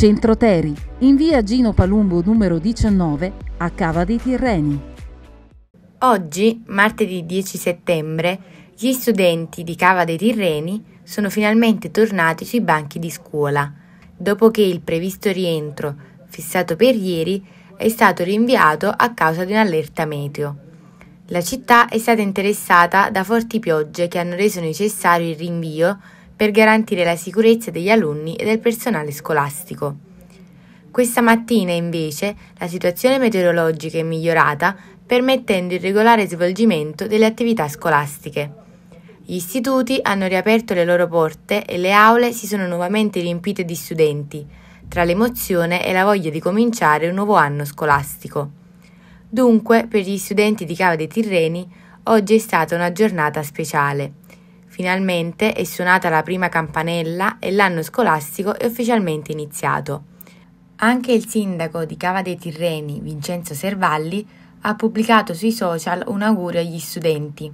Centro Teri, in via Gino Palumbo numero 19 a Cava dei Tirreni. Oggi, martedì 10 settembre, gli studenti di Cava dei Tirreni sono finalmente tornati sui banchi di scuola, dopo che il previsto rientro, fissato per ieri, è stato rinviato a causa di un'allerta meteo. La città è stata interessata da forti piogge che hanno reso necessario il rinvio per garantire la sicurezza degli alunni e del personale scolastico. Questa mattina invece la situazione meteorologica è migliorata permettendo il regolare svolgimento delle attività scolastiche. Gli istituti hanno riaperto le loro porte e le aule si sono nuovamente riempite di studenti, tra l'emozione e la voglia di cominciare un nuovo anno scolastico. Dunque, per gli studenti di Cava dei Tirreni, oggi è stata una giornata speciale. Finalmente è suonata la prima campanella e l'anno scolastico è ufficialmente iniziato. Anche il sindaco di Cava dei Tirreni, Vincenzo Servalli, ha pubblicato sui social un augurio agli studenti.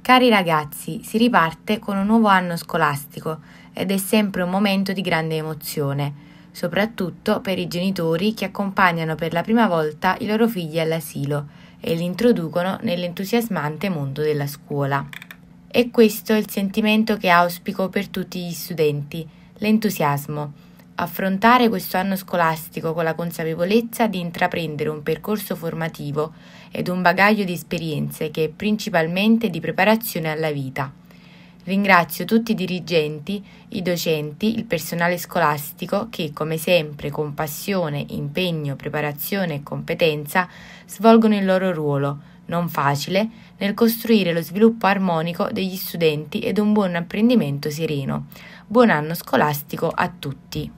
Cari ragazzi, si riparte con un nuovo anno scolastico ed è sempre un momento di grande emozione, soprattutto per i genitori che accompagnano per la prima volta i loro figli all'asilo e li introducono nell'entusiasmante mondo della scuola. E questo è il sentimento che auspico per tutti gli studenti, l'entusiasmo. Affrontare questo anno scolastico con la consapevolezza di intraprendere un percorso formativo ed un bagaglio di esperienze che è principalmente di preparazione alla vita. Ringrazio tutti i dirigenti, i docenti, il personale scolastico che, come sempre, con passione, impegno, preparazione e competenza, svolgono il loro ruolo non facile, nel costruire lo sviluppo armonico degli studenti ed un buon apprendimento sereno. Buon anno scolastico a tutti!